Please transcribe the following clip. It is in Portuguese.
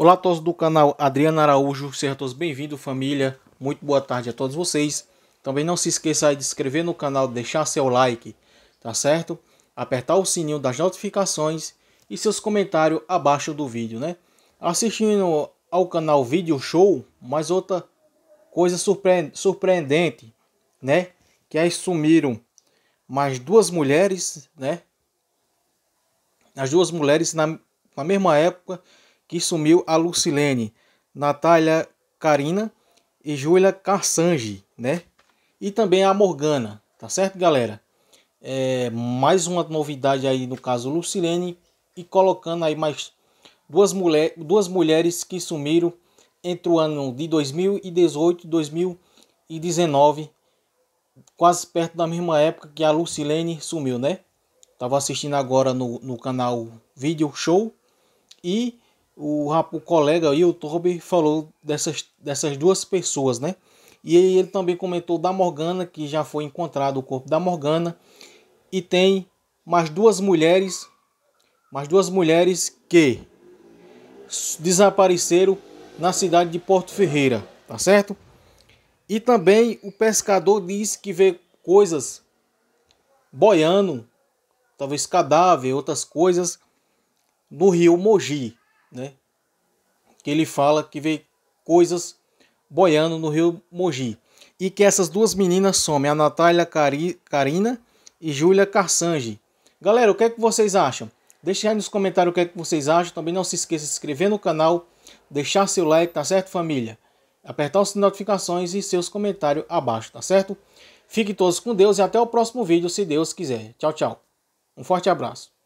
Olá a todos do canal Adriano Araújo, sejam todos bem-vindos família, muito boa tarde a todos vocês. Também não se esqueça de se inscrever no canal, deixar seu like, tá certo? Apertar o sininho das notificações e seus comentários abaixo do vídeo, né? Assistindo ao canal Video Show, mais outra coisa surpreendente, né? Que aí sumiram mais duas mulheres, né? As duas mulheres na, na mesma época que sumiu a Lucilene, Natália Karina e Júlia Carsange, né? E também a Morgana, tá certo, galera? É, mais uma novidade aí no caso Lucilene e colocando aí mais duas, mulher, duas mulheres que sumiram entre o ano de 2018 e 2019, quase perto da mesma época que a Lucilene sumiu, né? Tava assistindo agora no, no canal Video Show e o, o colega, o youtuber, falou dessas, dessas duas pessoas, né? E ele também comentou da Morgana, que já foi encontrado o corpo da Morgana. E tem mais duas mulheres, mais duas mulheres que desapareceram na cidade de Porto Ferreira, tá certo? E também o pescador diz que vê coisas boiando, talvez cadáver, outras coisas, no rio Mogi, né? Que ele fala que vê coisas boiando no rio Mogi. E que essas duas meninas somem, a Natália Cari, Carina e Júlia Carsange. Galera, o que é que vocês acham? Deixem aí nos comentários o que é que vocês acham. Também não se esqueça de se inscrever no canal, deixar seu like, tá certo, família? Apertar o sininho de notificações e seus comentários abaixo, tá certo? Fiquem todos com Deus e até o próximo vídeo, se Deus quiser. Tchau, tchau. Um forte abraço.